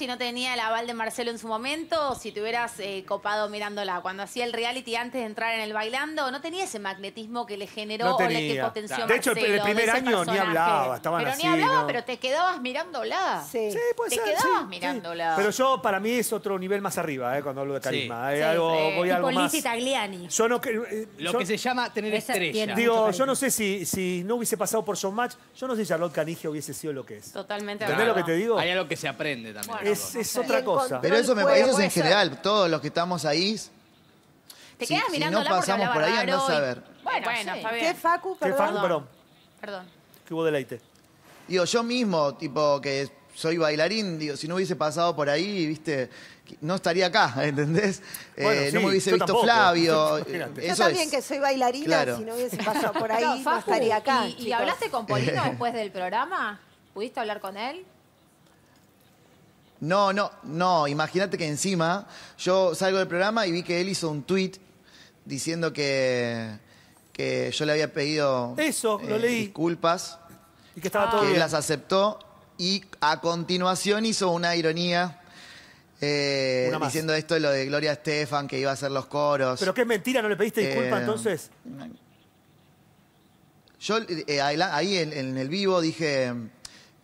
si no tenía el aval de Marcelo en su momento, o si te hubieras eh, copado mirándola. Cuando hacía el reality antes de entrar en el bailando, no tenía ese magnetismo que le generó o le potenció De hecho, el primer año ni hablaba, estaban pero Pero ni hablaba, pero te quedabas mirándola. Sí, sí te quedabas mirándola. Pero yo, para mí, es otro nivel más arriba, eh, cuando hablo de carisma. Hay eh, algo, voy algo más. Tagliani. Lo que se llama tener estrella. Digo, yo no sé si, si no hubiese pasado por Match yo no sé si Charlotte Canige hubiese sido lo que es. Totalmente. ¿Entendés lo que te digo? Hay algo que se aprende también es, es otra cosa. Pero eso, es en general, todos los que estamos ahí. Te si, quedas mirando si no pasamos por ahí, andás a ver. Bueno, bueno ¿Qué Facu, perdón? ¿Qué Facu, perdón? Perdón. ¿Qué hubo deleite. Digo, yo mismo, tipo, que soy bailarín, digo, si no hubiese pasado por ahí, viste, no estaría acá, ¿entendés? Eh, no me hubiese visto Flavio. Eh, eso yo también que soy bailarina, si no hubiese pasado por ahí, no, estaría acá. ¿Y, ¿y hablaste con Polino después del programa? ¿Pudiste hablar con él? No, no, no. Imagínate que encima yo salgo del programa y vi que él hizo un tweet diciendo que, que yo le había pedido eh, disculpas. Y que estaba todo que él las aceptó. Y a continuación hizo una ironía. Eh, diciendo esto de lo de Gloria Estefan, que iba a hacer los coros. ¿Pero qué mentira? ¿No le pediste disculpas eh, entonces? Yo ahí en el vivo dije,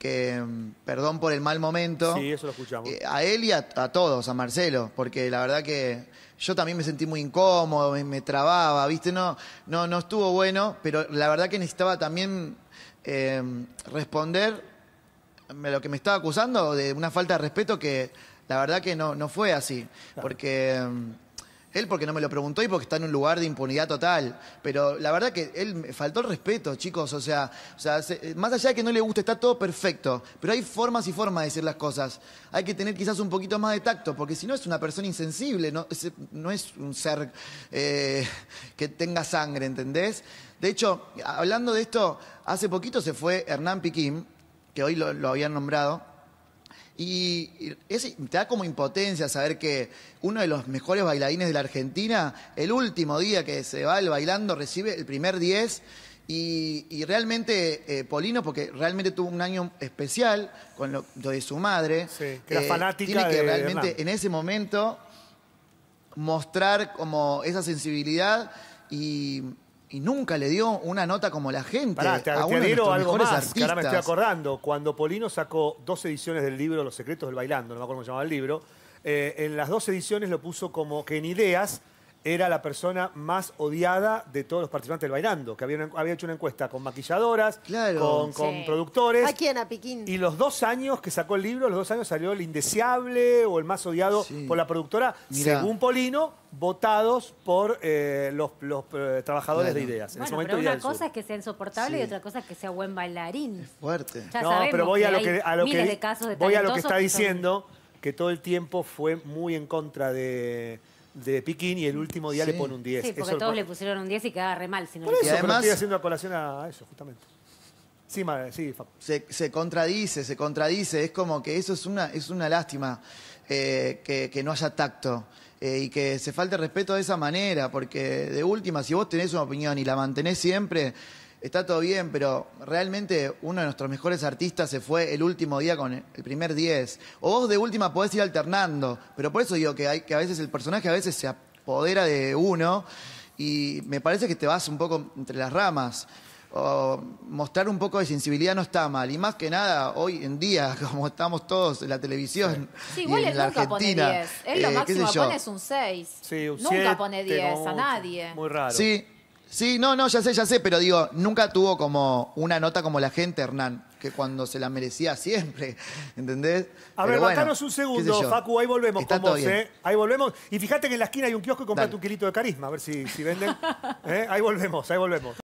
Mm, perdón por el mal momento. Sí, eso lo escuchamos. Eh, a él y a, todos, a Marcelo, porque la verdad que yo también me sentí muy incómodo, me, trababa, ¿viste? No, no, estuvo bueno, pero la verdad que necesitaba también eh, responder lo que me estaba acusando de una falta de respeto que la verdad que no, fue así, porque em, él porque no me lo preguntó y porque está en un lugar de impunidad total. Pero la verdad que él me faltó el respeto, chicos. O sea, sea eh, más allá de que no le guste, está todo perfecto. Pero hay formas y formas de decir las cosas. Hay que tener quizás un poquito más de tacto, porque si no es una persona insensible, no es, un ser eh, que tenga sangre, ¿entendés? De hecho, hablando de esto, hace poquito se fue Hernán Piquín, que hoy lo habían nombrado y te da como impotencia saber que uno de los mejores bailarines de la Argentina, el último día que se va el bailando, recibe el primer 10. Y, realmente, eh, Polino, porque realmente tuvo un año especial con lo, de su madre. que era eh, fanática Tiene que realmente en ese momento mostrar como esa sensibilidad y y nunca le dio una nota como la gente. te, a algo más, ahora me estoy acordando. Cuando Polino sacó dos ediciones del libro Los secretos del bailando, no me acuerdo cómo se llamaba el libro, eh, en las dos ediciones lo puso como que en ideas era la persona más odiada de todos los participantes del Bailando, que había, hecho una encuesta con maquilladoras, con, productores. ¿A quién? A Y los dos años que sacó el libro, los dos años salió el indeseable o el más odiado por la productora, según Polino, votados por eh, los, eh, trabajadores de ideas. bueno, pero una cosa es que sea insoportable y otra cosa es que sea buen bailarín. fuerte. Ya no, pero voy voy a lo que está diciendo, que todo el tiempo fue muy en contra de de Piquín y el último día le pone un 10. Sí, porque todos le pusieron un 10 y quedaba re mal. Si no Por eso, y además, estoy haciendo colación a eso, justamente. Sí, madre, sí, se, se, contradice, se contradice. Es como que eso es una, es una lástima eh, que, que, no haya tacto. Eh, y que se falte respeto de esa manera, porque de última, si vos tenés una opinión y la mantenés siempre, está todo bien, pero realmente uno de nuestros mejores artistas se fue el último día con el primer 10. O vos de última podés ir alternando, pero por eso digo que, hay, que a veces el personaje a veces se apodera de uno y me parece que te vas un poco entre las ramas. O mostrar un poco de sensibilidad no está mal. Y más que nada, hoy en día, como estamos todos en la televisión. y en Argentina, pone 10. Él lo eh, máximo pones un 6. Sí, un nunca pone 10 a nadie. Muy raro. Sí, Sí, no, no, ya sé, ya sé, pero digo, nunca tuvo como una nota como la gente, Hernán, que cuando se la merecía siempre, ¿entendés? A ver, bueno, un segundo, Facu, ahí volvemos con ¿eh? Ahí volvemos. Y fíjate que en la esquina hay un kiosco y comprate un kilito de carisma, a ver si, si venden. ¿Eh? Ahí volvemos, ahí volvemos.